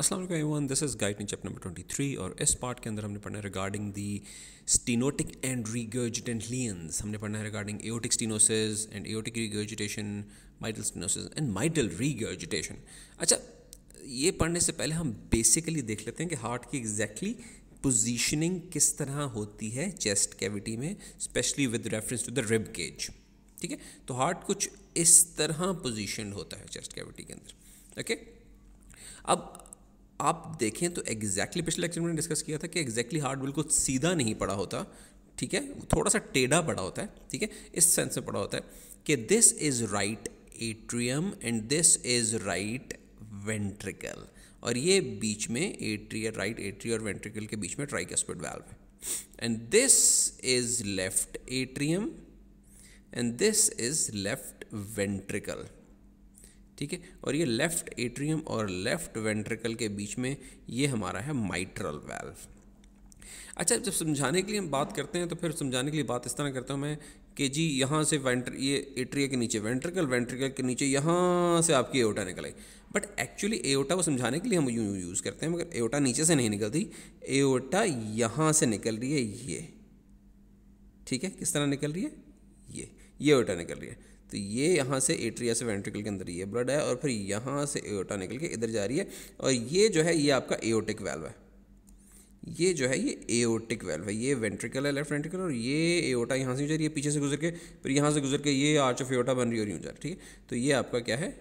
असलम वालेकुम this is guide in chapter number three और इस पार्ट के अंदर हमने पढ़ना है रिगार्डिंग दी स्टीनोटिक एंड रिगर्जिटेंटलियंस हमने पढ़ना है regarding aortic stenosis and aortic regurgitation mitral stenosis and mitral regurgitation अच्छा ये पढ़ने से पहले हम बेसिकली देख लेते हैं कि हार्ट की एग्जैक्टली exactly किस तरह होती है चेस्ट कैविटी में specially with reference to the rib cage ठीक है तो हार्ट कुछ इस तरह पोजिशन होता है चेस्ट कैविटी के अंदर ओके okay? अब आप देखें तो एग्जैक्टली exactly, पिछले लेक्चर में डिस्कस किया था कि एग्जैक्टली हार्ट बिल्कुल सीधा नहीं पड़ा होता ठीक है थोड़ा सा टेढ़ा पड़ा होता है ठीक है इस सेंस में पड़ा होता है कि this is right atrium and this is right ventricle और ये बीच में एट्री राइट एट्री और वेंट्रिकल के बीच में ट्राइकस्पिड वाल्व है and this is left atrium and this is left ventricle ठीक है और ये लेफ़्ट एट्रियम और लेफ़्ट वेंट्रिकल के बीच में ये हमारा है माइट्रल वेल्व अच्छा जब समझाने के लिए हम बात करते हैं तो फिर समझाने के लिए बात इस तरह करता हूँ मैं कि जी यहाँ से वेंट्र ये एट्रिया के नीचे वेंट्रिकल वेंट्रिकल के नीचे यहाँ से आपकी एओटा निकल आई बट एक्चुअली एओटा को समझाने के लिए हम यूँ यूज़ करते हैं मगर एओटा नीचे से नहीं निकलती एओटा यहाँ से निकल रही है ये ठीक है किस तरह निकल रही है ये ये एओटा निकल रही है तो ये यहाँ से एट्रिया से वेंट्रिकल के अंदर ये ब्लड है और फिर यहाँ से एओटा निकल के इधर जा रही है और ये जो है ये आपका एओटिक वेल्व है ये जो है ये एओटिक वेल्व है ये वेंट्रिकल है लेफ्ट वेंट्रिकल और ये एओटा यहाँ से जा रही है पीछे से गुजर के फिर यहाँ से गुजर के ये आर्च ऑफ एओटा बन रही और यूँ जा रही ठीक है तो ये आपका क्या है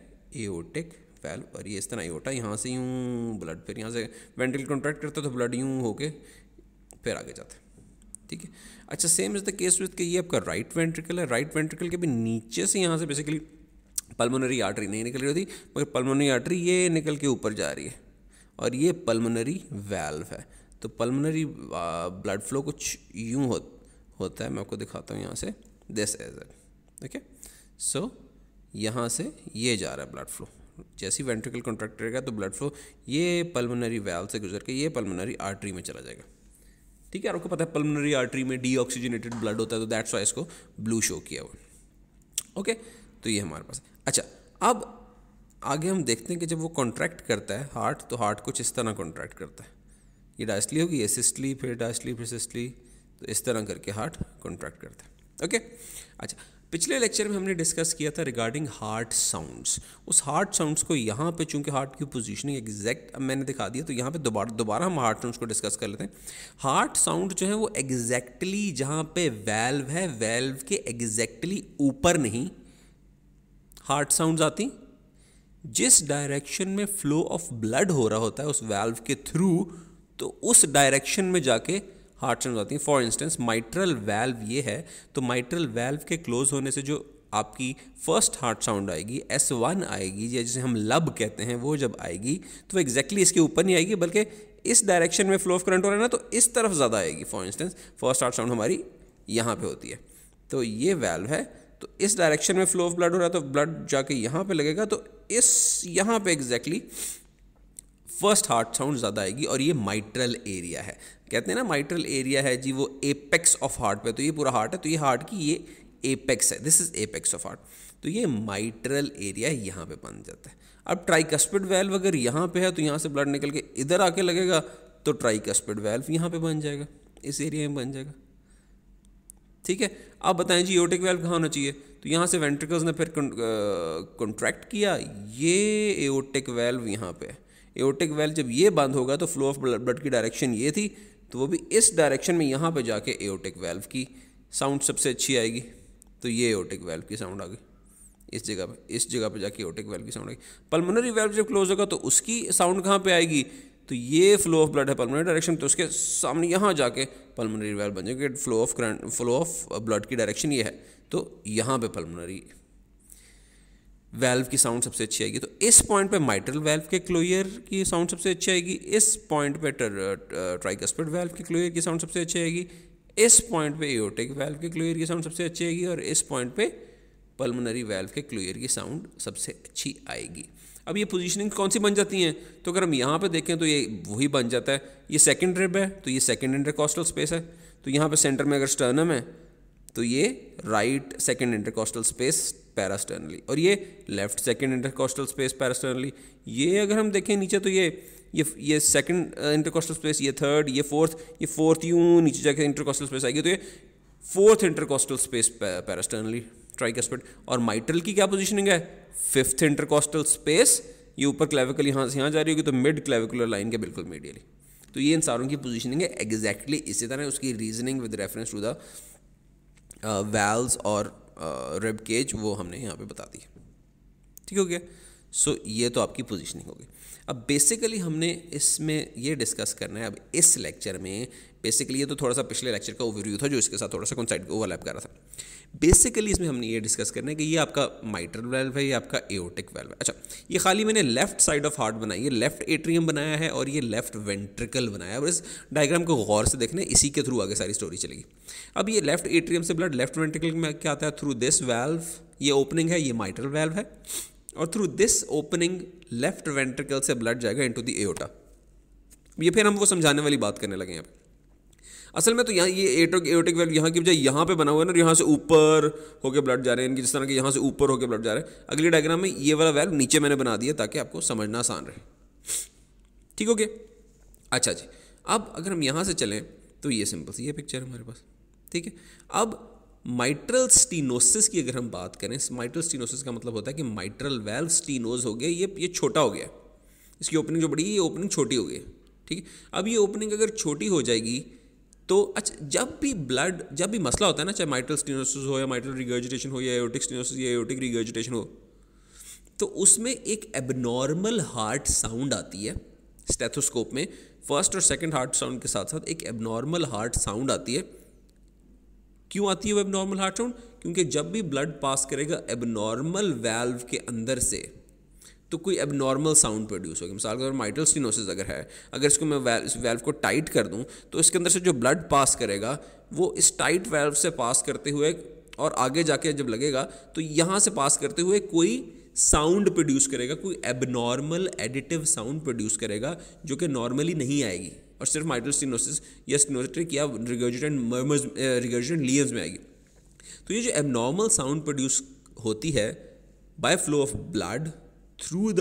एओटिक वेल्व और ये इस तरह एओटा यहाँ से यूँ ब्लड फिर यहाँ से वेंट्रिकल कॉन्ट्रैक्ट करता है तो ब्लड यूँ होके फिर आगे जाते ठीक है अच्छा same is the case with कि ये आपका राइट वेंट्रिकल है राइट वेंट्रिकल के भी नीचे से यहाँ से बेसिकली पल्मोनरी आर्टरी नहीं निकल रही होती मगर पल्मोनरी आर्टरी ये निकल के ऊपर जा रही है और ये पल्मोनरी वेल्व है तो पल्मोनरी ब्लड फ्लो कुछ यूँ हो, होता है मैं आपको दिखाता हूँ यहाँ से this edge at okay so यहाँ से ये जा रहा है ब्लड फ्लो जैसी वेंट्रिकल कॉन्ट्रैक्ट रहेगा तो ब्लड फ्लो ये पल्मोनरी वेल्व से गुजर के ये पल्मोनरी आर्टरी में चला जाएगा ठीक है आपको पता है पल्मनरी आर्टरी में डीऑक्सीजनेटेड ब्लड होता है तो दैट्स वाई इसको ब्लू शो किया हुआ ओके तो ये हमारे पास अच्छा अब आगे हम देखते हैं कि जब वो कॉन्ट्रैक्ट करता है हार्ट तो हार्ट कुछ इस तरह कॉन्ट्रैक्ट करता है ये डायस्टली होगी ये सिस्टली फिर डायस्टली फिर सिस्टली तो इस तरह करके हार्ट कॉन्ट्रैक्ट करता है ओके अच्छा पिछले लेक्चर में हमने डिस्कस किया था रिगार्डिंग हार्ट साउंड्स उस हार्ट साउंड्स को यहाँ पे चूंकि हार्ट की पोजीशनिंग एग्जैक्ट अब मैंने दिखा दिया तो यहाँ पे दोबारा दोबारा हम हार्ट साउंड्स को डिस्कस कर लेते हैं हार्ट साउंड जो है वो एग्जैक्टली जहाँ पे वेल्व है वेल्व के एग्जैक्टली ऊपर नहीं हार्ट साउंड आती जिस डायरेक्शन में फ्लो ऑफ ब्लड हो रहा होता है उस वेल्व के थ्रू तो उस डायरेक्शन में जाके हार्ट स्टोन हो जाती हैं फॉर इंस्टेंस माइट्रल वैल्व ये है तो माइट्रल वैल्व के क्लोज होने से जो आपकी फर्स्ट हार्ट साउंड आएगी एस वन आएगी या जिसे हम लब कहते हैं वो जब आएगी तो एग्जैक्टली इसके ऊपर नहीं आएगी बल्कि इस डायरेक्शन में फ्लो ऑफ करंट हो रहा है ना तो इस तरफ ज़्यादा आएगी for instance first heart sound हमारी यहाँ पे होती है तो ये वैल्व है तो इस डायरेक्शन में फ्लो ऑफ ब्लड हो रहा है तो ब्लड जाके यहाँ पे लगेगा तो इस यहाँ पे exactly exactly first heart sound ज़्यादा आएगी और ये माइट्रल एरिया है कहते हैं ना माइट्रल एरिया है जी वो एपेक्स ऑफ हार्ट पे तो ये पूरा हार्ट है तो ये हार्ट की ये एपेक्स है this is apex of heart तो ये माइट्रल एरिया यहाँ पे बन जाता है अब ट्राइकस्पिड वेल्व अगर यहाँ पे है तो यहाँ से ब्लड निकल के इधर आके लगेगा तो ट्राइकस्पिड वेल्व यहाँ पे बन जाएगा इस एरिया में बन जाएगा ठीक है अब बताएं जी एओटिक वेल्व कहाँ होना चाहिए तो यहाँ से वेंट्रिकल्स ने फिर कॉन्ट्रैक्ट किया ये एओटिक वेल्व यहाँ पे है एओटिक वेल जब ये बंद होगा तो फ्लो ऑफ ब्लड की डायरेक्शन ये थी तो वो भी इस डायरेक्शन में यहाँ पे जाके एओटिक वेल्व की साउंड सबसे अच्छी आएगी तो ये एओटिक वेल्व की साउंड आ गई इस जगह पर इस जगह पर जाके एओटिक वेल्व की साउंड आएगी पल्मोनरी वेल्व जब क्लोज होगा तो उसकी साउंड कहाँ पर आएगी तो ये फ्लो ऑफ ब्लड है पल्मोनरी डायरेक्शन तो उसके सामने यहाँ जाके पल्मोनरी वेल्व बन जाएगी flow of current flow of blood की डायरेक्शन ये है तो यहाँ पे पल्मोनरी वेल्व की साउंड सबसे अच्छी आएगी तो इस पॉइंट पे माइट्रल वेल्व के क्लोयर की साउंड सबसे अच्छी आएगी इस पॉइंट पे ट्राइकस्पिड वेल्व uh, uh, के क्लोयर की साउंड सबसे अच्छी आएगी इस पॉइंट पे एओटिक वेल्व के क्लोयर की साउंड सबसे अच्छी आएगी और इस पॉइंट पे पल्मनरी वेल्व के क्लोयर की साउंड सबसे अच्छी आएगी अब ये पोजीशनिंग कौन सी बन जाती हैं तो अगर हम यहाँ पर देखें तो ये वही बन जाता है ये सेकेंड रिब है तो ये सेकेंड इंटरकॉस्टल स्पेस है तो यहाँ पर सेंटर में अगर स्टर्नम है तो ये right second intercostal space parasternally और ये left second intercostal space parasternally ये अगर हम देखें नीचे तो ये ये ये सेकंड इंटरकोस्टल स्पेस ये थर्ड ये फोर्थ ये फोर्थ यूं नीचे जाके इंटरकोस्टल स्पेस आएगी तो ये fourth intercostal space parasternally tricuspid और माइट्रल की क्या पोजिशनिंग है फिफ्थ इंटरकोस्टल स्पेस ये ऊपर क्लेविकल यहाँ से यहाँ जा रही होगी तो मिड क्लेविकुलर लाइन के बिल्कुल मीडियली तो ये इन सारों की पोजिशनिंग है एग्जैक्टली exactly इसी तरह उसकी reasoning with reference to the valves और रेब केज वो हमने यहाँ पे बता दी ठीक हो गया सो so, ये तो आपकी पोजिशनिंग होगी अब बेसिकली हमने इसमें ये डिस्कस करना है अब इस लेक्चर में बेसिकली ये तो थोड़ा सा पिछले लेक्चर का ओवरव्यू था जो इसके साथ थोड़ा सा कॉन्साइड ओवरलैप कर रहा था बेसिकली इसमें हमने ये डिस्कस करना है कि ये आपका माइटर वेल्व है ये आपका एओटिक वेल्व है अच्छा ये खाली मैंने लेफ्ट साइड ऑफ हार्ट बनाई है लेफ्ट एट्रियम बनाया है और ये लेफ्ट वेंट्रिकल बनाया है और इस डायग्राम को गौर से देखने इसी के थ्रू आगे सारी स्टोरी चलेगी अब ये लेफ्ट एट्रियम से ब्लड लेफ्ट वेंट्रिकल में क्या आता है थ्रू दिस वेल्व ये ओपनिंग है ये माइटर वेल्व है और through this opening left ventricle से ब्लड जाएगा इंटू द एओटा ये फिर हम वो समझाने वाली बात करने लगे हैं असल में तो यहाँ ये एटो एटिक वेल्व यहाँ की बजाय यहाँ पे बना हुआ है ना यहाँ से ऊपर होकर ब्लड जा रहे हैं इनकी जिस तरह के यहाँ से ऊपर होकर ब्लड जा रहे हैं अगले डायग्राम में ये वाला वेल्व नीचे मैंने बना दिया ताकि आपको समझना आसान रहे ठीक हो गया अच्छा जी अब अगर हम यहाँ से चलें तो ये सिंपल सी ये पिक्चर है हमारे पास ठीक है अब माइट्रल स्टीनोसिस की अगर हम बात करें माइट्रल स्टीनोसिस का मतलब होता है कि माइट्रल वेल्व स्टीनोज हो गया ये ये छोटा हो गया इसकी ओपनिंग जो बड़ी है ये ओपनिंग छोटी हो गई ठीक है अब ये ओपनिंग अगर छोटी हो जाएगी तो अच्छा जब भी ब्लड जब भी मसला होता है ना चाहे माइटल स्टीनोसिस हो या माइटल रिगर्जिटेशन हो या एयोटिक स्टीनोसिस या एयोटिक रिगर्जिटेशन हो तो उसमें एक एबनॉर्मल हार्ट साउंड आती है स्टेथोस्कोप में फर्स्ट और सेकेंड हार्ट साउंड के साथ साथ एक एबनॉर्मल हार्ट साउंड आती है क्यों आती है वो एबनॉर्मल हार्ट साउंड क्योंकि जब भी ब्लड पास करेगा एबनॉर्मल वैल्व के अंदर से तो कोई अब नॉर्मल साउंड प्रोड्यूस होगी मिसाल के तौर माइटल स्टिनोसिस अगर है अगर इसको मैं वैल, इस वेल्व को टाइट कर दूँ तो इसके अंदर से जो ब्लड पास करेगा वो इस टाइट वेल्व से पास करते हुए और आगे जाके जब लगेगा तो यहाँ से पास करते हुए कोई साउंड प्रोड्यूस करेगा कोई एबनॉर्मल एडिटिव साउंड प्रोड्यूस करेगा जो कि नॉर्मली नहीं आएगी और सिर्फ माइटल स्टिनोसिस या स्टिनोसिट्रिक या रिगर्जिटेंट मर्मर्स रिगर्जिटेंट लियम्स में आएगी तो ये जो एबनॉर्मल साउंड प्रोड्यूस होती है by flow of blood through the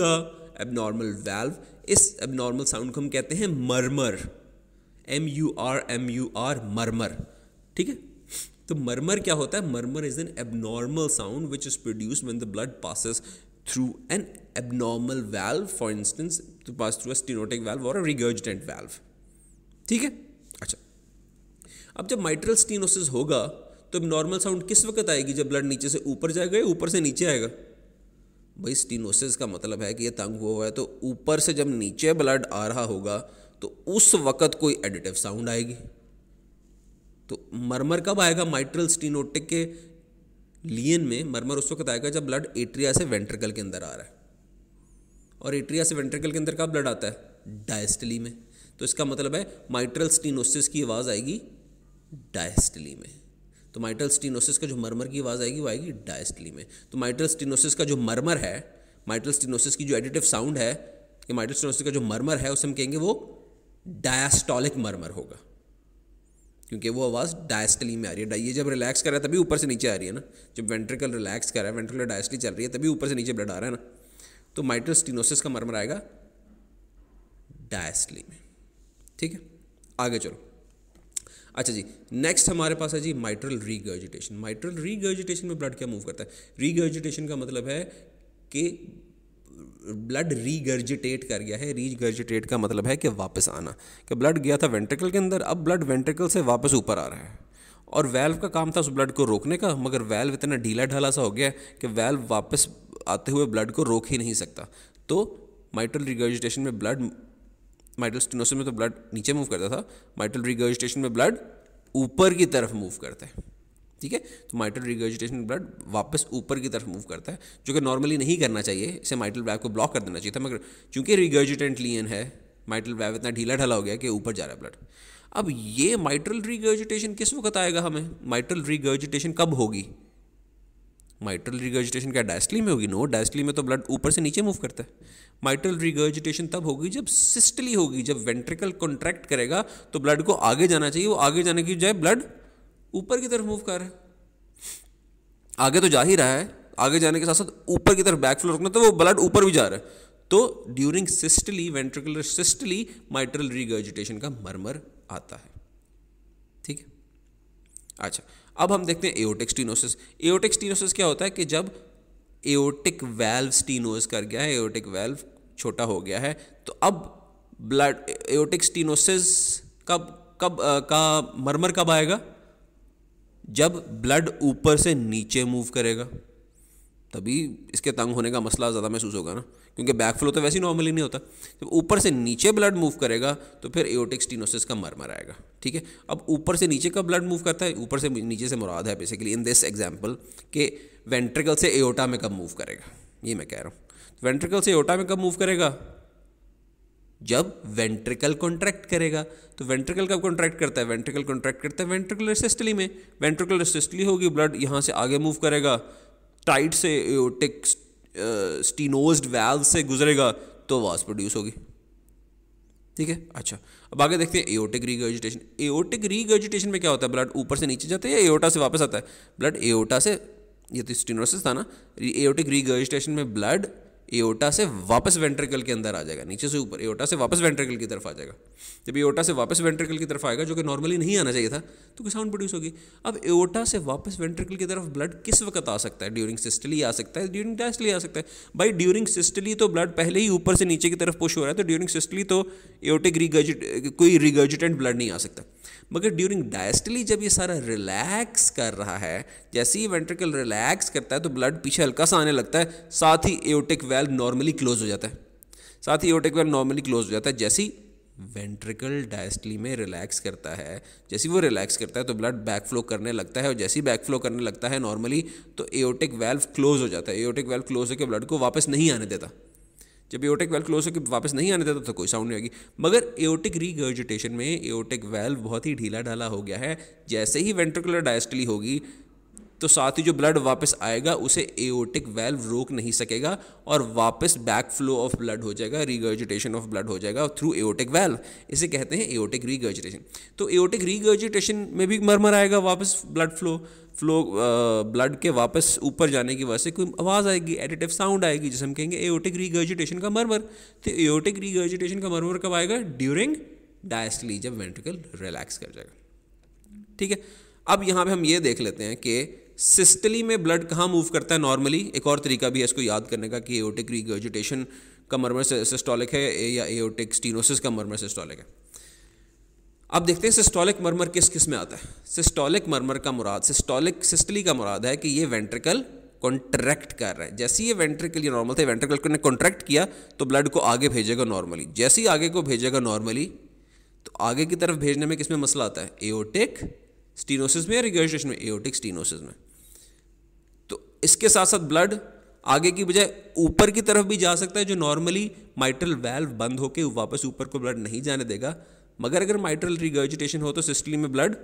abnormal valve इस एबनॉर्मल साउंड को हम कहते हैं murmur M U R M U R murmur ठीक है तो मरमर क्या होता है murmur is an abnormal sound which is produce when the blood passes through an abnormal valve for instance to pass through a stenotic valve और regurgitant valve ठीक है अच्छा अब जब माइट्रल स्टीनोसिस होगा तो एबनॉर्मल साउंड किस वक्त आएगी जब ब्लड नीचे से ऊपर जाएगा या ऊपर से नीचे आएगा भाई स्टीनोसिस का मतलब है कि ये तंग हुआ हुआ है तो ऊपर से जब नीचे ब्लड आ रहा होगा तो उस वक़्त कोई एडिटिव साउंड आएगी तो मरमर कब आएगा माइट्रल स्टीनोटिक के लियन में मरमर उस वक्त आएगा जब ब्लड एट्रिया से वेंट्रिकल के अंदर आ रहा है और एट्रिया से वेंट्रिकल के अंदर कब ब्लड आता है डायस्टली में तो इसका मतलब है माइट्रल स्टीनोसिस की आवाज़ आएगी डायस्टली में तो माइटल स्टीनोसिस का जो मरमर की आवाज़ आएगी वो आएगी डायस्टली में तो माइटल स्टीनोसिस का जो मरमर है माइटल स्टीनोसिस की जो एडिटिव साउंड है कि माइटल स्टीनोसिस का जो मरमर है उसे हम कहेंगे वो डायस्टॉलिक मरमर होगा क्योंकि वो आवाज़ डायस्टली में आ रही है ये जब रिलैक्स कर रहा है तभी ऊपर से नीचे आ रही है ना जब वेंट्रिकल रिलैक्स कर रहा है वेंट्रिकल डायस्टली चल रही है तभी ऊपर से नीचे ब्लड आ रहा है ना तो माइटल स्टीनोसिस का मरमर आएगा डायस्टली में ठीक है आगे चलो अच्छा जी नेक्स्ट हमारे पास है जी माइट्रल रीगर्जिटेशन माइट्रल रीगर्जिटेशन में ब्लड क्या मूव करता है रीगर्जिटेशन का मतलब है कि ब्लड रीगर्जिटेट कर गया है रीगर्जिटेट का मतलब है कि वापस आना कि ब्लड गया था वेंट्रिकल के अंदर अब ब्लड वेंट्रिकल से वापस ऊपर आ रहा है और वेल्व का काम था उस ब्लड को रोकने का मगर वेल्व इतना ढीला ढाला सा हो गया कि वेल्व वापस आते हुए ब्लड को रोक ही नहीं सकता तो माइट्रल रिगर्जिटेशन में ब्लड माइटल स्टिनोसिस में तो ब्लड नीचे मूव करता था माइटल रिगर्जिटेशन में ब्लड ऊपर की तरफ मूव करता है ठीक है तो माइटल रिगर्जिटेशन ब्लड वापस ऊपर की तरफ मूव करता है जो कि नॉर्मली नहीं करना चाहिए इसे माइटल वैव को ब्लॉक कर देना चाहिए था मगर चूंकि रिगर्जिटेंट लियन है माइटल वैव इतना ढीला ढला हो गया कि ऊपर जा रहा है ब्लड अब ये माइटल रिगर्जिटेशन किस वक्त आएगा हमें माइटल रिगर्जिटेशन कब होगी माइट्रल रिगर्जिटेशन क्या डायस्टली में होगी नो डायस्टली में तो ब्लड ऊपर से नीचे मूव करता है माइट्रल रिगर्जिटेशन तब होगी जब सिस्टली होगी जब वेंट्रिकल कॉन्ट्रैक्ट करेगा तो ब्लड को आगे जाना चाहिए वो आगे जाने की जाए ब्लड ऊपर की तरफ मूव कर रहा है आगे तो जा ही रहा है आगे जाने के साथ साथ ऊपर की तरफ बैक फ्लो रखना तो वो ब्लड ऊपर भी जा रहा है तो during systole ventricular systole mitral regurgitation का मरमर आता है ठीक है अच्छा अब हम देखते हैं एओटिक स्टीनोसिस एओटिक स्टीनोसिस क्या होता है कि जब एओटिक वेल्व स्टीनोज कर गया है एओटिक वेल्व छोटा हो गया है तो अब ब्लड एओटिक स्टीनोसिस कब कब आ, का मरमर कब आएगा जब ब्लड ऊपर से नीचे मूव करेगा तभी इसके तंग होने का मसला ज़्यादा महसूस होगा ना क्योंकि बैक फ्लो तो वैसे ही नॉर्मली नहीं होता जब ऊपर से नीचे ब्लड मूव करेगा तो फिर एओटिक स्टीनोसिस का मरमर आएगा ठीक है अब ऊपर से नीचे का ब्लड मूव करता है ऊपर से नीचे से मुराद है बेसिकली इन दिस एग्जाम्पल कि वेंट्रिकल से एओटा में कब मूव करेगा ये मैं कह रहा हूँ वेंट्रिकल से एओटा में कब मूव करेगा जब वेंट्रिकल कॉन्ट्रैक्ट करेगा तो वेंट्रिकल कब कॉन्ट्रैक्ट करता है वेंट्रिकल कॉन्ट्रैक्ट करता है वेंट्रिकुलर सिस्टली में वेंट्रिकुलर सिस्टली होगी ब्लड यहाँ से आगे मूव करेगा टाइट से एओटिक स्टीनोज वैल्व से गुजरेगा तो वास प्रोड्यूस होगी ठीक है अच्छा अब आगे देखते हैं एओटिक रीगर्जिटेशन एओटिक रीगर्जिटेशन में क्या होता है ब्लड ऊपर से नीचे जाता है या एओटा से वापस आता है ब्लड एओटा से ये तो स्टीनोसिस था ना एओटिक रीगर्जिटेशन में ब्लड एओटा से वापस वेंट्रिकल के अंदर आ जाएगा नीचे से ऊपर एओटा से वापस वेंट्रिकल की तरफ आ जाएगा जब एओटा से वापस वेंट्रिकल की तरफ आएगा जो कि नॉर्मली नहीं आना चाहिए था तो कोई साउंड प्रोड्यूस होगी अब एओटा से वापस वेंट्रिकल की तरफ ब्लड किस वक्त आ सकता है ड्यूरिंग सिस्टली आ सकता है ड्यूरिंग डायस्टली आ सकता है भाई ड्यूरिंग सिस्टली तो ब्लड पहले ही ऊपर से नीचे की तरफ पुश हो रहा है तो ड्यूरिंग सिस्टली तो एओटिक रिगर्जिट कोई रिगर्जिटेंट ब्लड नहीं आ सकता मगर ड्यूरिंग डायस्टली जब ये सारा रिलैक्स कर रहा है जैसे ही वेंट्रिकल रिलैक्स करता है तो ब्लड पीछे हल्का सा आने लगता है साथ ही एओटिक वेल्व नॉर्मली क्लोज हो जाता है साथ ही ओटिक वेल्व नॉर्मली क्लोज हो जाता है जैसी वेंट्रिकल डायस्टली में रिलैक्स करता है जैसे वो रिलैक्स करता है तो ब्लड बैक फ्लो करने लगता है और जैसे ही बैक फ्लो करने लगता है नॉर्मली तो एओटिक वेल्व क्लोज हो जाता है एओटिक वेल्व क्लोज होकर ब्लड को वापस नहीं आने देता जब एओटिक वेल्व क्लोज होकर वापस नहीं आने देता तो कोई साउंड नहीं आएगी मगर एओटिक रीगर्जिटेशन में एओटिक वेल्व बहुत ही ढीला ढाला हो गया है जैसे ही वेंट्रिकुलर डायस्टली होगी तो साथ ही जो ब्लड वापस आएगा उसे एओटिक वेल्व रोक नहीं सकेगा और वापस बैक फ्लो ऑफ ब्लड हो जाएगा रिगर्जिटेशन ऑफ ब्लड हो जाएगा थ्रू एओटिक वेल्व इसे कहते हैं एओटिक रिगर्जिटेशन तो एओटिक रिगर्जिटेशन में भी मरमर आएगा वापस ब्लड फ्लो फ्लो ब्लड के वापस ऊपर जाने की वजह से कोई आवाज़ आएगी एडिटिव साउंड आएगी जिसे हम कहेंगे एओटिक रिगर्जिटेशन का मरमर तो एओटिक रिगर्जिटेशन का मरमर कब आएगा ड्यूरिंग डायस्टली जब वेंट्रिकल रिलैक्स कर जाएगा ठीक है अब यहाँ पे हम ये देख लेते हैं कि सिस्टली में ब्लड कहाँ मूव करता है नॉर्मली एक और तरीका भी है इसको याद करने का कि एओटिक रिगोजिटेशन का मर्मर सिस्टोलिक है या एओटिक स्टीनोसिस का मर्मर सिस्टोलिक है अब देखते हैं सिस्टोलिक मर्मर किस किस में आता है सिस्टोलिक मर्मर का मुराद सिस्टोलिक सिस्टली का मुराद है कि ये वेंट्रिकल कॉन्ट्रैक्ट कर रहा है जैसे ये वेंट्रिकल ये नॉर्मल थे वेंट्रिकल ने कॉन्ट्रैक्ट किया तो ब्लड को आगे भेजेगा नॉर्मली जैसे ही आगे को भेजेगा नॉर्मली तो आगे की तरफ भेजने में किसमें मसला आता है एओटिक स्टीनोसिस में या रिगर्जिटेशन में एओटिक स्टीनोसिस में इसके साथ साथ ब्लड आगे की बजाय ऊपर की तरफ भी जा सकता है जो नॉर्मली माइट्रल वेल्व बंद होकर वापस ऊपर को ब्लड नहीं जाने देगा मगर अगर माइट्रल रिगर्जिटेशन हो तो सिस्टली में ब्लड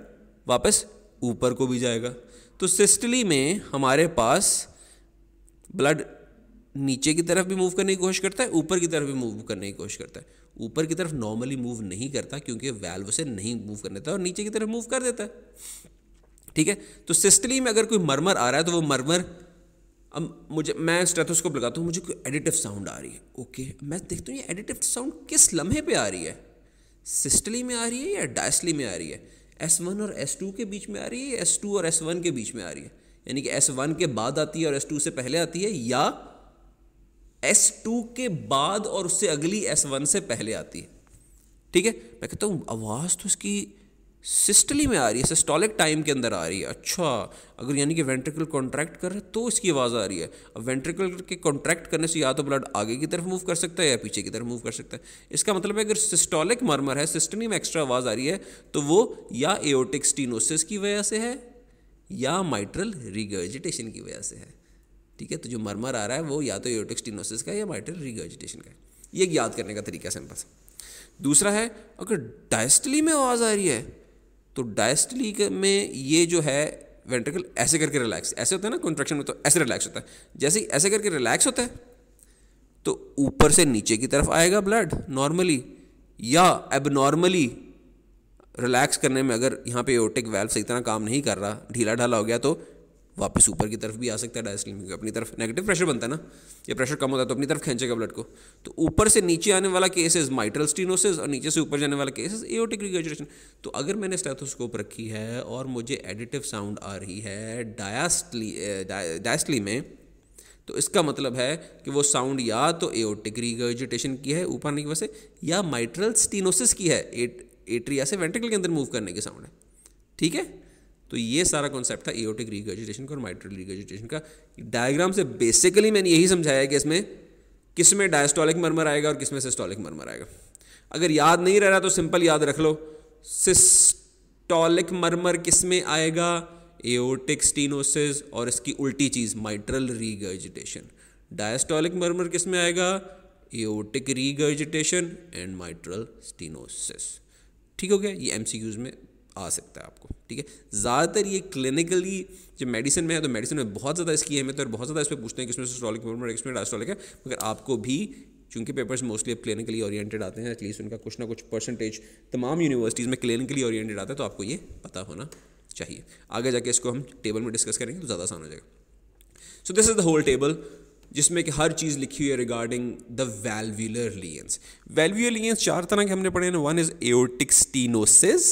वापस ऊपर को भी जाएगा तो सिस्टली में हमारे पास ब्लड नीचे की तरफ भी मूव करने की कोशिश करता है ऊपर की तरफ भी मूव करने की कोशिश करता है ऊपर की तरफ नॉर्मली मूव नहीं करता क्योंकि वैल्व से नहीं मूव करने देता और नीचे की तरफ मूव कर देता है ठीक है तो सिस्टली में अगर कोई मरमर आ रहा है तो वो मरमर अब मुझे मैं स्टेथोस्कोप लगाता हूँ मुझे कोई एडिटिव साउंड आ रही है ओके मैं देखता हूँ ये एडिटिव साउंड किस लम्हे पे आ रही है सिस्टली में आ रही है या डायसली में आ रही है एस वन और एस टू के बीच में आ रही है एस टू और एस वन के बीच में आ रही है यानी कि एस वन के बाद आती है और एस टू से पहले आती है या एस टू के बाद और उससे अगली एस वन से पहले आती है ठीक है मैं कहता हूँ आवाज़ तो इसकी सिस्टली में आ रही है सिस्टोलिक टाइम के अंदर आ रही है अच्छा अगर यानी कि वेंट्रिकल कॉन्ट्रैक्ट कर रहे तो इसकी आवाज़ आ रही है अब वेंट्रिकल के कॉन्ट्रैक्ट करने से या तो ब्लड आगे की तरफ मूव कर सकता है या पीछे की तरफ मूव कर सकता है इसका मतलब है अगर सिस्टोलिक मर्मर है सिस्टनी में एक्स्ट्रा आवाज़ आ रही है तो वो या एओटिक स्टीनोसिस की वजह से है या माइट्रल रिगर्जिटेशन की वजह से है ठीक है तो जो मरमर आ रहा है वो या तो एओटिक स्टीनोसिस का या माइट्रल रिगर्जिटेशन का है ये याद करने का तरीका सिंपल सा दूसरा है अगर डायस्टली में आवाज़ आ रही है तो डायस्टली में ये जो है वेंट्रिकल ऐसे करके रिलैक्स ऐसे होता है ना कॉन्ट्रेक्शन में तो ऐसे रिलैक्स होता है जैसे ही ऐसे करके रिलैक्स होता है तो ऊपर से नीचे की तरफ आएगा ब्लड नॉर्मली या एबनॉर्मली रिलैक्स करने में अगर यहाँ पे ओटिक वेल्व सही तरह काम नहीं कर रहा ढीला ढाला हो गया तो वापस ऊपर की तरफ भी आ सकता है डायस्टल क्योंकि अपनी तरफ नेगेटिव प्रेशर बनता है ना ये प्रेशर कम होता है तो अपनी तरफ खींचेगा ब्लड को तो ऊपर से नीचे आने वाला केसेस माइट्रल स्टीनोसिस और नीचे से ऊपर जाने वाला केसेस एओटिक रिग्रेजुएशन तो अगर मैंने स्टेथोस्कोप रखी है और मुझे एडिटिव साउंड आ रही है डायस्टली डायस्टली में तो इसका मतलब है कि वो साउंड या तो एओटिक रिगर्जिटेशन की है ऊपर आने की वजह से या माइट्रल स्टीनोसिस की है एट एट्रिया से वेंट्रिकल के अंदर मूव करने की साउंड है ठीक है तो ये सारा कॉन्सेप्ट था एओटिक रिगेजिटेशन का और माइट्रल रिगेजिटेशन का डायग्राम से बेसिकली मैंने यही समझाया कि इसमें किस में डायस्टॉलिक मर्मर आएगा और किस में सिस्टोलिक मर्मर आएगा अगर याद नहीं रह रहा तो सिंपल याद रख लो सिस्टोलिक मर्मर किस में आएगा एओटिक स्टीनोसिस और इसकी उल्टी चीज़ माइट्रल रिगेजिटेशन डायस्टॉलिक मर्मर किस में आएगा aortic regurgitation and mitral stenosis ठीक हो गया ये एमसीक्यूज में आ सकता है आपको ठीक है ज़्यादातर ये क्लिनिकली जब मेडिसिन में है तो मेडिसिन में बहुत ज़्यादा इसकी अहमियत और बहुत ज़्यादा इस पर पूछते हैं कि इसमें सिस्टोलिक मूवमेंट इसमें है मगर आपको भी चूंकि पेपर्स मोस्टली अब क्लिनिकली ओरिएंटेड आते हैं एटलीस्ट उनका कुछ ना कुछ परसेंटेज तमाम यूनिवर्सिटीज़ में क्लिनिकली ओरिएंटेड आता है तो आपको ये पता होना चाहिए आगे जाके इसको हम टेबल में डिस्कस करेंगे तो ज़्यादा आसान हो जाएगा so this is the whole table जिसमें कि हर चीज़ लिखी हुई है रिगार्डिंग द वेलव्यूलर लियंस वेलव्यूलर लियंस चार तरह के हमने पढ़े हैं वन इज़ एओटिक स्टीनोसिस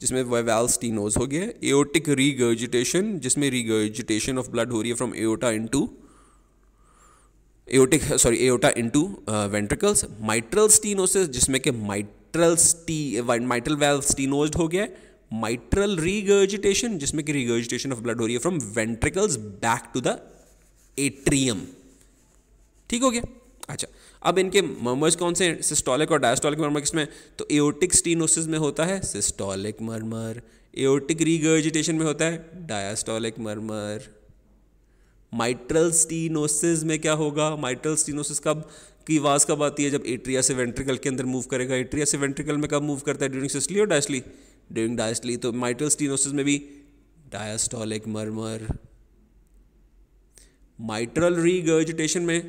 जिसमें वेवाल स्टीनोज हो गया एओटिक रीगर्जिटेशन जिसमें रीगर्जिटेशन ऑफ ब्लड हो रही है from aorta into aortic sorry aorta into ventricles mitral stenosis जिसमें के माइट्रल स्टी माइट्रल वेल स्टीनोज हो गया माइट्रल रीगर्जिटेशन जिसमें कि रीगर्जिटेशन ऑफ ब्लड हो रही है from ventricles back to the atrium ठीक हो गया अच्छा अब इनके मर्मर्स कौन से सिस्टोलिक और डायस्टोलिक मर्मर किसमें तो एओटिक स्टीनोसिस में होता है सिस्टोलिक मर्मर एओटिक रिगर्जिटेशन में होता है डायस्टोलिक मर्मर माइट्रल स्टीनोसिस में क्या होगा माइट्रल स्टीनोसिस कब की आवाज़ कब आती है जब एट्रिया से वेंट्रिकल के अंदर मूव करेगा एट्रिया से वेंट्रिकल में कब मूव करता है ड्यूरिंग सिस्टली और डायस्टली ड्यूरिंग डायस्टली तो माइट्रल स्टीनोसिस में भी डायस्टोलिक मर्मर माइट्रल रीगर्जिटेशन में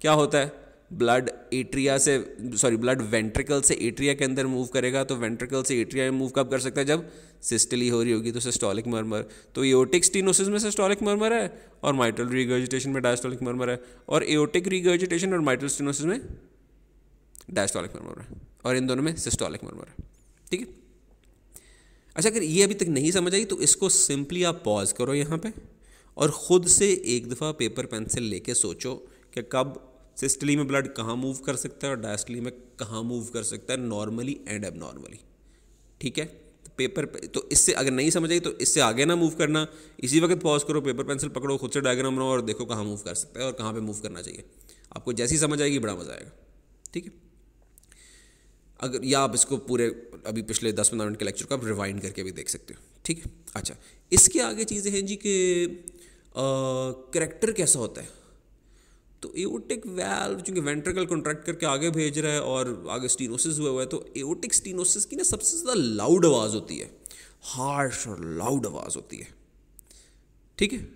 क्या होता है ब्लड एट्रिया से सॉरी ब्लड वेंट्रिकल से एट्रिया के अंदर मूव करेगा तो वेंट्रिकल से एट्रिया में मूव कब कर सकता है जब सिस्टली हो रही होगी तो सिस्टोलिक मर्मर तो एओटिक स्टीनोसिस में सिस्टोलिक मर्मर है और माइटल रिगर्जिटेशन में डायस्टोलिक मर्मर है और एओटिक रिगर्जिटेशन और माइटल स्टीनोसिस में डायस्टोलिक मर्मर है और इन दोनों में सिस्टोलिक मर्मर है ठीक है अच्छा अगर ये अभी तक नहीं समझ आई तो इसको सिंपली आप पॉज करो यहाँ पे और ख़ुद से एक दफ़ा पेपर पेंसिल लेके सोचो कि कब सिस्टली में ब्लड कहाँ मूव कर सकता है और डायस्टली में कहाँ मूव कर सकता है नॉर्मली एंड नॉर्मली ठीक है तो पेपर पे, तो इससे अगर नहीं समझ आई तो इससे आगे ना मूव करना इसी वक्त पॉज करो पेपर पेंसिल पकड़ो खुद से डायग्राम बनाओ और देखो कहाँ मूव कर सकता है और कहाँ पे मूव करना चाहिए आपको जैसी समझ आएगी बड़ा मज़ा आएगा ठीक है अगर या आप इसको पूरे अभी पिछले दस पंद्रह मिनट के लेक्चर को आप रिवाइंड करके भी देख सकते हो ठीक है अच्छा इसके आगे चीज़ें हैं जी कि करेक्टर कैसा होता है तो एओटिक वैल्व चूँकि वेंट्रिकल कॉन्ट्रैक्ट करके आगे भेज रहा है और आगे स्टीनोसिस हुआ हुआ है तो एओटिक स्टीनोसिस की ना सबसे ज़्यादा लाउड आवाज़ होती है हार्श और लाउड आवाज़ होती है ठीक है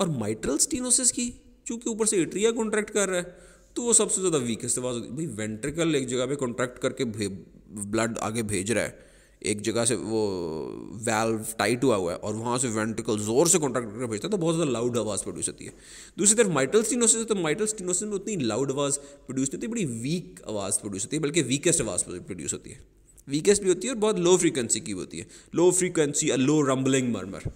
और माइट्रल स्टीनोसिस की चूँकि ऊपर से एट्रिया कॉन्ट्रैक्ट कर रहा है तो वो सबसे ज़्यादा वीकेस्ट आवाज़ होती है भाई वेंट्रिकल एक जगह पे कॉन्ट्रैक्ट करके ब्लड आगे भेज रहा है एक जगह से वो वैल्व टाइट हुआ हुआ है और वहाँ से वेंटिकल जोर से कॉन्ट्रैक्ट करके भेजता है तो बहुत ज़्यादा लाउड आवाज़ प्रोड्यूस होती है दूसरी तरफ माइटल स्टीनोसिस तो माइटल स्टीनोसिस में उतनी लाउड आवाज़ प्रोड्यूस नहीं होती बड़ी वीक आवाज़ प्रोड्यूस होती है बल्कि वीकेस्ट आवाज़ प्रोड्यूस होती है वीकेस्ट भी होती है और बहुत लो फ्रीक्वेंसी की होती है low frequency a low rumbling murmur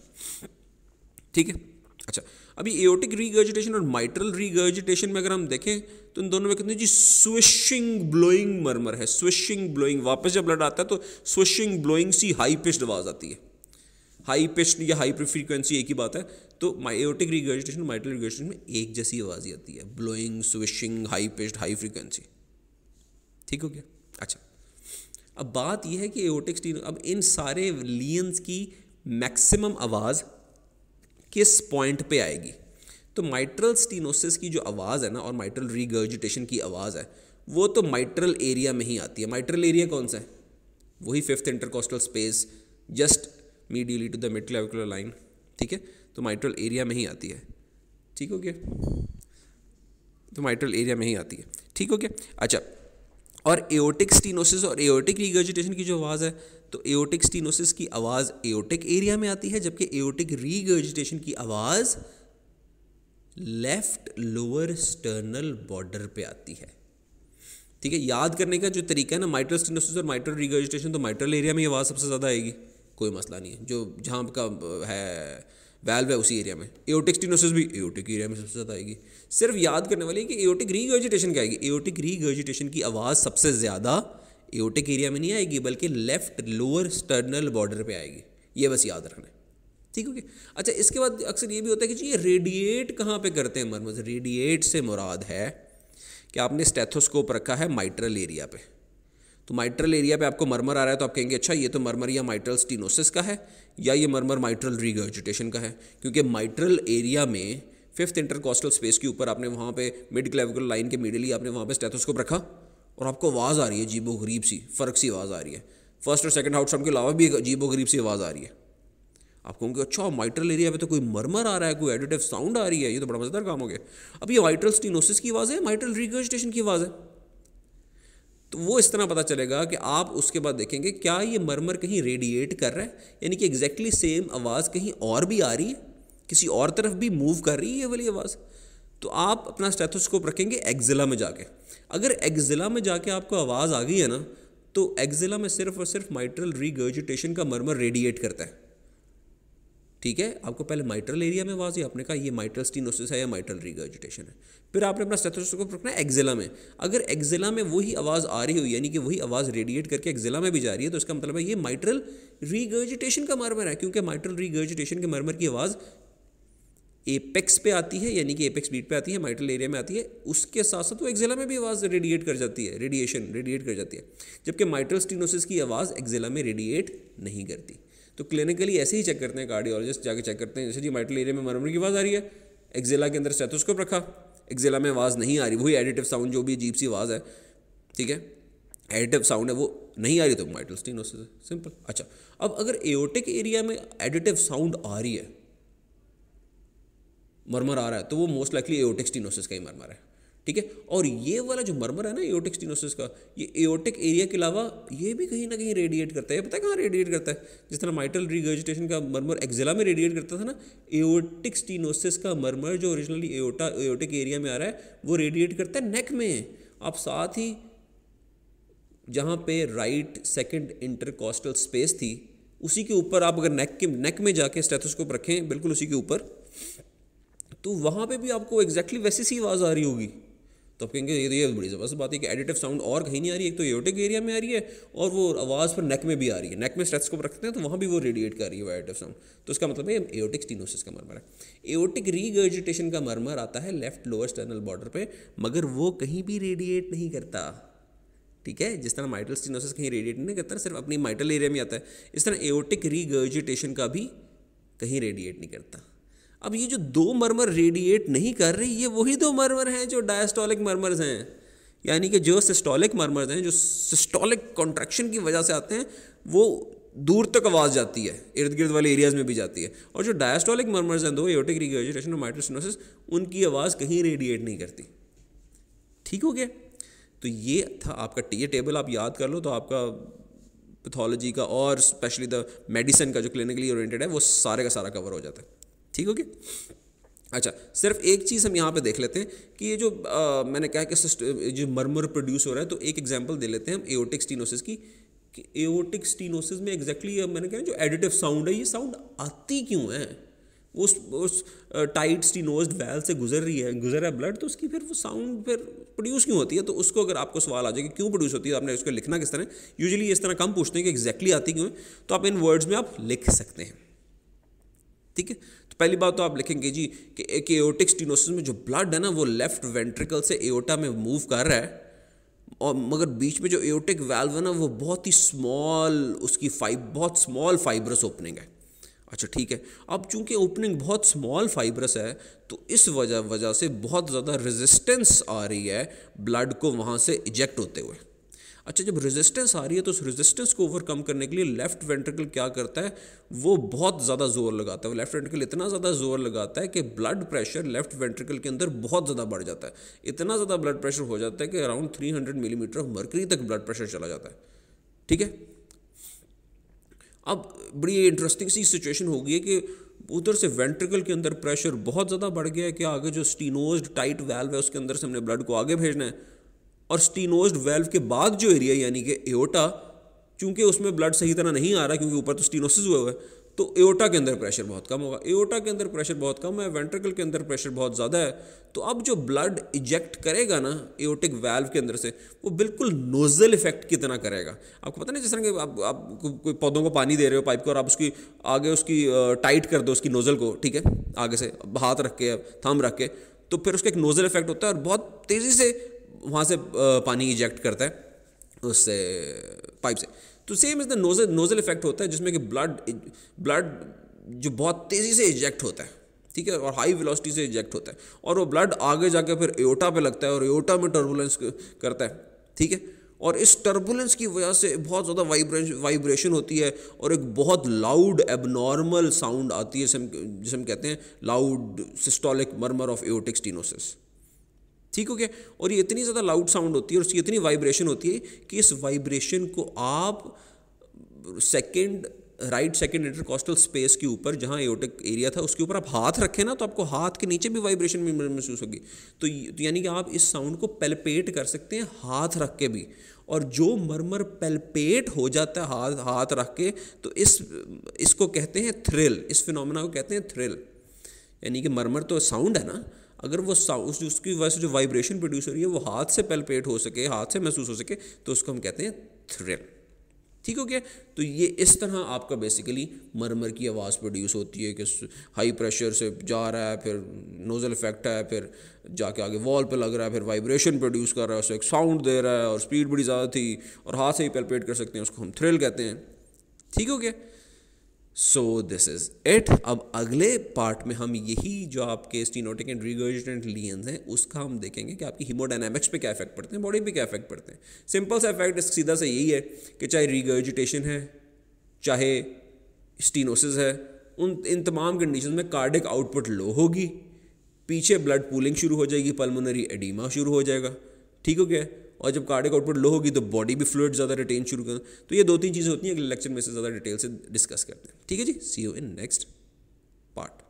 ठीक है अच्छा अभी एओटिक रीगर्जिटेशन और माइट्रल रीगर्जिटेशन में अगर हम देखें तो इन दोनों में कितनी जी स्विशिंग ब्लोइंग मर्मर है स्विशिंग ब्लोइंग वापस जब ब्लड आता है तो स्विशिंग ब्लोइंग सी हाई पिस्ट आवाज़ आती है हाई पिस्ट या हाई फ्रीक्वेंसी एक ही बात है तो मायोटिक रिग्रेजेशन माइटल रिगर्जिटेशन में एक जैसी आवाज़ ही आती है blowing swishing high pitch high frequency ठीक हो गया अच्छा अब बात यह है कि एओटिक स्टीनो अब इन सारे लियंस की मैक्सिमम आवाज़ किस पॉइंट पे आएगी तो माइट्रल स्टीनोसिस की जो आवाज़ है ना और माइट्रल रिगर्जिटेशन की आवाज़ है वो तो माइट्रल एरिया में ही आती है माइट्रल एरिया कौन सा है वही fifth intercostal space just medially to the mid clavicular line ठीक है तो माइट्रल एरिया में ही आती है ठीक हो गया तो माइट्रल एरिया में ही आती है ठीक हो गया अच्छा और एओटिक स्टीनोसिस और एओटिक रिगर्जिटेशन की जो आवाज़ है तो एओटिक स्टीनोसिस की आवाज़ एओटिक एरिया में आती है जबकि एओटिक रिगर्जिटेशन की आवाज़ लेफ्ट लोअर स्टर्नल बॉर्डर पे आती है ठीक है याद करने का जो तरीका है ना माइट्रल स्टिनोसिस और माइट्रल रिगोजिटेशन तो माइट्रल एरिया में ये आवाज़ सबसे ज़्यादा आएगी कोई मसला नहीं है जो जहाँ का है वैल्व है उसी एरिया में एओटिक स्टिनोसिस भी एओटिक एरिया में सबसे ज़्यादा आएगी सिर्फ याद करने वाली है कि एओटिक रिगोजिटेशन क्या आएगी एओटिक रिगोजिटेशन की आवाज़ सबसे ज़्यादा एओटिक एरिया में नहीं आएगी बल्कि लेफ्ट लोअर स्टर्नल बॉर्डर पर आएगी ये बस याद रखना है ठीक हो गया अच्छा इसके बाद अक्सर ये भी होता है कि जी ये रेडिएट कहाँ पे करते हैं मरमज रेडिएट से मुराद है कि आपने स्टेथोस्कोप रखा है माइट्रल एरिया पे तो माइट्रल एरिया पे आपको मरमर आ रहा है तो आप कहेंगे अच्छा ये तो मरमर या माइट्रल स्टीनोसिस का है या ये मरमर माइट्रल रिगर्जिटेशन का है क्योंकि माइट्रल एरिया में फिफ्थ इंटरकॉस्टल स्पेस के ऊपर आपने वहाँ पे मिड क्लेविकल लाइन के मिडिली आपने वहाँ पे स्टेथोस्कोप रखा और आपको आवाज़ आ रही है जीबो गरीब सी फ़र्क सी आवाज़ आ रही है फर्स्ट और सेकंड आउटसाउंड के अलावा भी अजीबो गरीब सी आवाज़ आ रही है आप कहोगे अच्छा माइट्रल एरिया में तो कोई मरमर आ रहा है कोई एडिटिव साउंड आ रही है ये तो बड़ा मज़ेदार काम हो गया अब ये माइट्रल स्टीनोसिस की आवाज़ है माइट्रल रिगोजिटेशन की आवाज़ है तो वो इस तरह पता चलेगा कि आप उसके बाद देखेंगे क्या ये मरमर कहीं रेडिएट कर रहा है यानी कि एग्जैक्टली सेम आवाज़ कहीं और भी आ रही है किसी और तरफ भी मूव कर रही है ये वाली आवाज़ तो आप अपना स्टेथोस्कोप रखेंगे एक्जिला में जाके अगर एक्जिला में जाके आपको आवाज़ आ गई है ना तो एक्जिला में सिर्फ और सिर्फ माइट्रल रिगर्जिटेशन का मरमर रेडिएट करता है ठीक है आपको पहले माइट्रल एरिया में आवाज़ आपने कहा ये माइट्रल स्टीनोसिस है या माइट्रल रिगर्जिटेशन है फिर आपने अपना स्टेथोस्कोप रखना है एक्जिला में अगर एक्जिला में वही आवाज़ आ रही हो यानी कि वही आवाज़ रेडिएट करके एक्जिला में भी जा रही है तो इसका मतलब है ये माइट्रल रिगर्जिटेशन का मरमर है क्योंकि माइट्रल रिगर्जिटेशन के मरमर की आवाज़ एपेक्स पे आती है यानी कि एपेक्स बीट पे आती है माइट्रल एरिया में आती है उसके साथ साथ वो एक्जिला में भी आवाज़ रेडिएट कर जाती है रेडिएशन रेडिएट कर जाती है जबकि माइट्रल स्टीनोसिस की आवाज़ एक्जिला में रेडिएट नहीं करती तो क्लिनिकली ऐसे ही चेक करते हैं कार्डियोलॉजिस्ट जाके चेक करते हैं जैसे जी माइटल एरिया में मरमर की आवाज़ आ रही है एक्जिला के अंदर स्टेथोस्कोप रखा एक्जिला में आवाज़ नहीं आ रही वही एडिटिव साउंड जो भी अजीब सी आवाज़ है ठीक है एडिटिव साउंड है वो नहीं आ रही तो माइटल स्टीनोसिस सिंपल अच्छा अब अगर एओटिक एरिया में एडिटिव साउंड आ रही है मरमर आ रहा है तो वो मोस्ट लाइकली एओटिक स्टीनोसिस का ही मरमर है ठीक है और ये वाला जो मर्मर है ना एओटिक स्टीनोसिस का ये एओटिक एरिया के अलावा ये भी कहीं ना कहीं रेडिएट करता है ये पता है कहाँ रेडिएट करता है जिस तरह माइटल रिगर्जिटेशन का मर्मर एक्जिला में रेडिएट करता था ना एओटिक स्टीनोसिस का मर्मर जो ओरिजिनली एओटा एओटिक एरिया में आ रहा है वो रेडिएट करता है नेक में आप साथ ही जहाँ पे राइट सेकेंड इंटरकॉस्टल स्पेस थी उसी के ऊपर आप अगर नेक के नेक में जाके स्टेथोस्कोप रखें बिल्कुल उसी के ऊपर तो वहाँ पे भी आपको एग्जैक्टली exactly वैसी सी आवाज़ आ रही होगी तो आप कहेंगे ये तो ये बड़ी ज़बरदस्त बात है कि एडिटिव साउंड और कहीं नहीं आ रही है एक तो एयोटिक एरिया में आ रही है और वो आवाज़ पर नेक में भी आ रही है नेक में को रखते हैं तो वहाँ भी वो रेडिएट कर रही है वो एडिटिव साउंड तो इसका मतलब है एयोटिक स्टीनोसिस का मरमर है एयोटिक रीगर्जिटेशन का मरमर आता है लेफ्ट लोअर स्टर्नल बॉर्डर पर मगर वो कहीं भी रेडिएट नहीं करता ठीक है जिस तरह माइटल स्टीनोसिस कहीं रेडिएट नहीं करता सिर्फ अपनी माइटल एरिया में आता है इस तरह एओटिक रीगर्जिटेशन का भी कहीं रेडिएट नहीं करता अब ये जो दो मरमर रेडिएट नहीं कर रही ये वही दो मरमर हैं जो डायस्टोलिक मरमर हैं यानी कि जो सिस्टोलिक मरमर हैं जो सिस्टोलिक कॉन्ट्रैक्शन की वजह से आते हैं वो दूर तक आवाज़ जाती है इर्द गिर्द वाले एरियाज में भी जाती है और जो डायस्टोलिक मरमर्स हैं दो एयोटिक रिग्रेजुटेशन और माइट्रोसिनोसिस उनकी आवाज़ कहीं रेडिएट नहीं करती ठीक हो गया तो ये था आपका ये टेबल आप याद कर लो तो आपका पैथोलॉजी का और स्पेशली द मेडिसिन का जो क्लिनिकली ओरिएंटेड है वो सारे का सारा कवर हो जाता है ठीक हो गया अच्छा सिर्फ एक चीज़ हम यहाँ पे देख लेते हैं कि ये जो आ, मैंने कहा कि जो मरमर प्रोड्यूस हो रहा है तो एक एग्जांपल दे लेते हैं हम एओटिक स्टीनोसिस की कि एओटिक स्टीनोसिस में एग्जैक्टली exactly मैंने कहा जो एडिटिव साउंड है ये साउंड आती क्यों है उस उस टाइट स्टीनोज वैल से गुजर रही है गुजर है ब्लड तो उसकी फिर वो साउंड फिर प्रोड्यूस क्यों होती है तो उसको अगर आपको सवाल आ जाए कि क्यों प्रोड्यूस होती है आपने उसको लिखना किस तरह यूजली इस तरह कम पूछते हैं कि एग्जैक्टली exactly आती क्यों है तो आप इन वर्ड्स में आप लिख सकते हैं ठीक है तो पहली बात तो आप लिखेंगे जी कि एक एओटिक स्टीनोसिस में जो ब्लड है ना वो लेफ्ट वेंट्रिकल से एओटा में मूव कर रहा है और मगर बीच में जो एओटिक वैल्व है ना वो बहुत ही स्मॉल उसकी फाइब बहुत स्मॉल फाइब्रस ओपनिंग है अच्छा ठीक है अब चूंकि ओपनिंग बहुत स्मॉल फाइब्रस है तो इस वजह वजह से बहुत ज़्यादा रेजिस्टेंस आ रही है ब्लड को वहाँ से इजेक्ट होते हुए अच्छा जब रेजिस्टेंस आ रही है तो उस रेजिस्टेंस को ओवरकम करने के लिए लेफ्ट वेंट्रिकल क्या करता है वो बहुत ज़्यादा जोर लगाता है लेफ्ट वेंट्रिकल इतना ज़्यादा जोर लगाता है कि ब्लड प्रेशर लेफ्ट वेंट्रिकल के अंदर बहुत ज़्यादा बढ़ जाता है इतना ज़्यादा ब्लड प्रेशर हो जाता है कि around three hundred millimetre of mercury तक ब्लड प्रेशर चला जाता है ठीक है अब बड़ी इंटरेस्टिंग सी सिचुएशन हो गई है कि उधर से वेंट्रिकल के अंदर प्रेशर बहुत ज़्यादा बढ़ गया है कि आगे जो स्टीनोज टाइट वैल्व है उसके अंदर से हमने ब्लड को आगे भेजना है और स्टीनोज वेल्व के बाद जो एरिया यानी कि एओटा चूंकि उसमें ब्लड सही तरह नहीं आ रहा क्योंकि ऊपर तो स्टीनोसिस हुआ है तो एओटा के अंदर प्रेशर बहुत कम होगा एओटा के अंदर प्रेशर बहुत कम है वेंट्रिकल के अंदर प्रेशर बहुत ज़्यादा है तो अब जो ब्लड इजेक्ट करेगा ना एओटिक वैल्व के अंदर से वो बिल्कुल नोजल इफेक्ट की तरह करेगा आपको पता नहीं जिस तरह के आप, आप कोई पौधों को पानी दे रहे हो पाइप को और आप उसकी आगे उसकी टाइट कर दो उसकी नोजल को ठीक है आगे से हाथ रख के थम रख के तो फिर उसका एक नोजल इफेक्ट होता है और बहुत तेज़ी से वहाँ से पानी इजेक्ट करता है उससे पाइप से तो same is the nozzle nozzle effect होता है जिसमें कि ब्लड ब्लड जो बहुत तेज़ी से इजेक्ट होता है ठीक है और हाई वेलोसिटी से इजेक्ट होता है और वो ब्लड आगे जाके फिर एयोटा पे लगता है और एयोटा में टर्बुलेंस करता है ठीक है और इस टर्बुलेंस की वजह से बहुत ज़्यादा वाइब्रेशन वाइब्रेशन होती है और एक बहुत लाउड एबनॉर्मल साउंड आती है जिसे हम जिसे हम कहते हैं loud systolic murmur of aortic stenosis ठीक हो गया और ये इतनी ज़्यादा लाउड साउंड होती है और उसकी इतनी वाइब्रेशन होती है कि इस वाइब्रेशन को आप second right second intercostal space के ऊपर जहाँ एओटिक एरिया था उसके ऊपर आप हाथ रखें ना तो आपको हाथ के नीचे भी वाइब्रेशन भी महसूस होगी तो, तो यानी कि आप इस साउंड को पेलपेट कर सकते हैं हाथ रख के भी और जो मरमर पेलपेट हो जाता है हाथ हाथ रख के तो इस इसको कहते हैं थ्रिल इस फिनोमेना को कहते हैं थ्रिल यानी कि मरमर तो साउंड है ना अगर वो उस उसकी वजह से जो वाइब्रेशन प्रोड्यूस हो रही है वो हाथ से पेल्पेट हो सके हाथ से महसूस हो सके तो उसको हम कहते हैं थ्रिल ठीक हो गया तो ये इस तरह आपका बेसिकली मरमर की आवाज़ प्रोड्यूस होती है कि हाई प्रेशर से जा रहा है फिर नोज़ल इफेक्ट है फिर जाके आगे वॉल पे लग रहा है फिर वाइब्रेशन प्रोड्यूस कर रहा है उसको एक साउंड दे रहा है और स्पीड बड़ी ज़्यादा थी और हाथ से ही पेलपेट कर सकते हैं उसको हम थ्रिल कहते हैं ठीक हो गया सो दिस इज़ इट अब अगले पार्ट में हम यही जो आपके स्टीनोटिक एंड रिगोजेंट लियंस हैं उसका हम देखेंगे कि आपकी हीमोडाइनमिक्स पे क्या इफेक्ट पड़ते हैं बॉडी पे क्या इफेक्ट पड़ते हैं सिंपल सा इफेक्ट सीधा सा यही है कि चाहे रिगोजिटेशन है चाहे स्टीनोसिस है उन इन तमाम कंडीशन में कार्डिक आउटपुट लो होगी पीछे ब्लड पूलिंग शुरू हो जाएगी पल्मोनरी एडीमा शुरू हो जाएगा ठीक हो गया और जब कार्डिक आउटपुट लो होगी तो बॉडी भी फ्लूड ज़्यादा रिटेन शुरू कर तो ये दो तीन चीज़ें होती हैं अगले लेक्चर में से ज़्यादा डिटेल से डिस्कस करते हैं ठीक है जी see you in next part